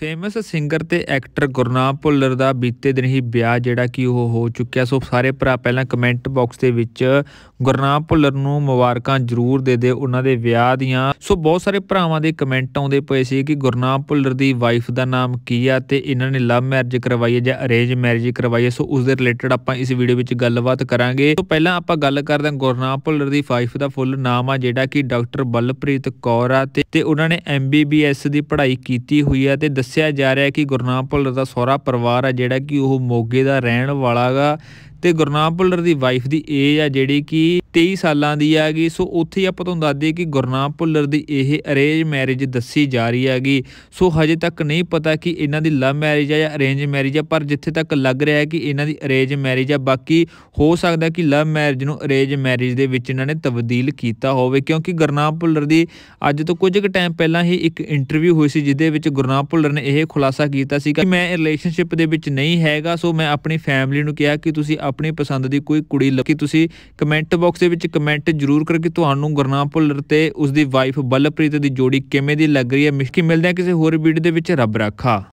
famous singer ਤੇ actor Gurnam Bhullar ਦਾ ਬੀਤੇ ਦਿਨ ਹੀ ਵਿਆਹ ਜਿਹੜਾ ਕਿ ਉਹ ਹੋ ਚੁੱਕਿਆ ਸੋ ਸਾਰੇ ਭਰਾ ਪਹਿਲਾਂ ਕਮੈਂਟ ਬਾਕਸ ਦੇ ਵਿੱਚ ਗੁਰਨਾਮ ਭੁੱਲਰ ਨੂੰ ਮੁਬਾਰਕਾਂ ਜ਼ਰੂਰ ਦੇ ਦੇ ਉਹਨਾਂ ਦੇ ਵਿਆਹ ਦੀਆਂ ਸੋ ਬਹੁਤ ਸਾਰੇ ਭਰਾਵਾਂ ਦੇ ਕਮੈਂਟ ਆਉਂਦੇ ਪਏ ਸੀ ਕਿ ਗੁਰਨਾਮ ਭੁੱਲਰ ਦੀ ਵਾਈਫ ਦਾ ਨਾਮ ਕੀ ਆ ਤੇ ਇਹਨਾਂ ਨੇ ਲਵ ਮੈਰਿਜ ਕਰਵਾਈ ਹੈ ਜਾਂ ਅਰੇਂਜ ਮੈਰਿਜ ਕਰਵਾਈ ਹੈ ਸੋ ਉਸ ਦੇ ਰਿਲੇਟਡ ਆਪਾਂ ਇਸ ਵੀਡੀਓ ਵਿੱਚ ਗੱਲਬਾਤ ਕਰਾਂਗੇ ਸੋ ਪਹਿਲਾਂ ਆਪਾਂ ਗੱਲ ਕਰਦੇ ਹਾਂ ਗੁਰਨਾਮ ਭੁੱਲਰ ਦੀ ਵਾਈਫ ਦਾ ਫੁੱਲ ਨਾਮ ਆ ਜਿਹੜਾ ਕਿ ਡਾਕਟਰ ਬਲਪ੍ਰੀਤ ਕੌਰ ਆ ਤੇ ਉਹਨਾਂ ਨੇ ਐਮਬੀਬੀਐਸ ਦੀ ਪੜ੍ਹਾਈ ਕੀਤੀ ਹੋਈ ਆ ਤੇ ਦੱਸਿਆ ਜਾ ਰਿਹਾ ਕਿ ਗੁਰਨਾਮਪੁਰ ਦਾ ਸਹੁਰਾ ਪਰਿਵਾਰ ਆ ਜਿਹੜਾ ਕਿ ਉਹ ਮੋਗੇ ਦਾ ਰਹਿਣ ਵਾਲਾ ਹੈਗਾ ਤੇ ਗੁਰਨਾਮ ਭੁੱਲਰ ਦੀ ਵਾਈਫ ਦੀ ਏਜ ਆ ਜਿਹੜੀ ਕਿ 23 ਸਾਲਾਂ ਦੀ ਹੈਗੀ ਸੋ ਉੱਥੇ ਹੀ ਆਪਾਂ ਤੁਹਾਨੂੰ ਦੱਸ ਦਈਏ ਕਿ ਗੁਰਨਾਮ ਭੁੱਲਰ ਦੀ ਇਹ ਅਰੇਂਜ ਮੈਰਿਜ ਦੱਸੀ ਜਾ ਰਹੀ ਹੈਗੀ ਸੋ ਹਜੇ ਤੱਕ ਨਹੀਂ ਪਤਾ ਕਿ ਇਹਨਾਂ ਦੀ ਲਵ ਮੈਰਿਜ ਆ ਜਾਂ ਅਰੇਂਜ ਮੈਰਿਜ ਆ ਪਰ ਜਿੱਥੇ ਤੱਕ ਲੱਗ ਰਿਹਾ ਹੈ ਕਿ ਇਹਨਾਂ ਦੀ ਅਰੇਂਜ ਮੈਰਿਜ ਆ ਬਾਕੀ ਹੋ ਸਕਦਾ ਕਿ ਲਵ ਮੈਰਿਜ ਨੂੰ ਅਰੇਂਜ ਮੈਰਿਜ ਦੇ ਵਿੱਚ ਇਹਨਾਂ ਨੇ ਤਬਦੀਲ ਕੀਤਾ ਹੋਵੇ ਕਿਉਂਕਿ ਗੁਰਨਾਮ ਭੁੱਲਰ ਦੀ ਅੱਜ ਤੋਂ ਕੁਝ ਕੁ ਟਾਈਮ ਪਹਿਲਾਂ ਹੀ ਇੱਕ ਇੰਟਰਵਿਊ ਹੋਈ ਸੀ ਜਿਦੇ ਵਿੱਚ ਗੁਰਨਾਮ ਭੁੱਲਰ ਨੇ ਇਹ ਖੁਲਾਸਾ ਕੀਤਾ ਸੀ ਕਿ ਮੈਂ ਰਿਲੇਸ਼ਨਸ਼ਿਪ ਦੇ ਵਿੱਚ ਨਹੀਂ ਹੈਗਾ ਸੋ ਮੈਂ ਆਪਣੀ ਫੈਮਿਲੀ ਨੂੰ ਕਿਹਾ ਕਿ ਤੁਸੀਂ ਆਪਣੀ ਪਸੰਦ ਦੀ ਕੋਈ ਕੁੜੀ ਲੱਗੀ ਤੁਸੀਂ ਕਮੈਂਟ ਬਾਕਸ ਦੇ ਵਿੱਚ ਕਮੈਂਟ ਜ਼ਰੂਰ ਕਰਕੇ ਤੁਹਾਨੂੰ ਗੁਰਨਾਮ ਭੁੱਲਰ ਤੇ ਉਸ ਦੀ ਵਾਈਫ ਬਲਪ੍ਰੀਤ ਦੀ ਜੋੜੀ ਕਿਵੇਂ ਦੀ ਲੱਗ ਰਹੀ ਹੈ ਮਿਸ਼ਕੀ ਮਿਲਦੇ ਆ ਕਿਸੇ ਹੋਰ ਵੀਡੀਓ ਦੇ ਵਿੱਚ ਰੱਬ ਰਾਖਾ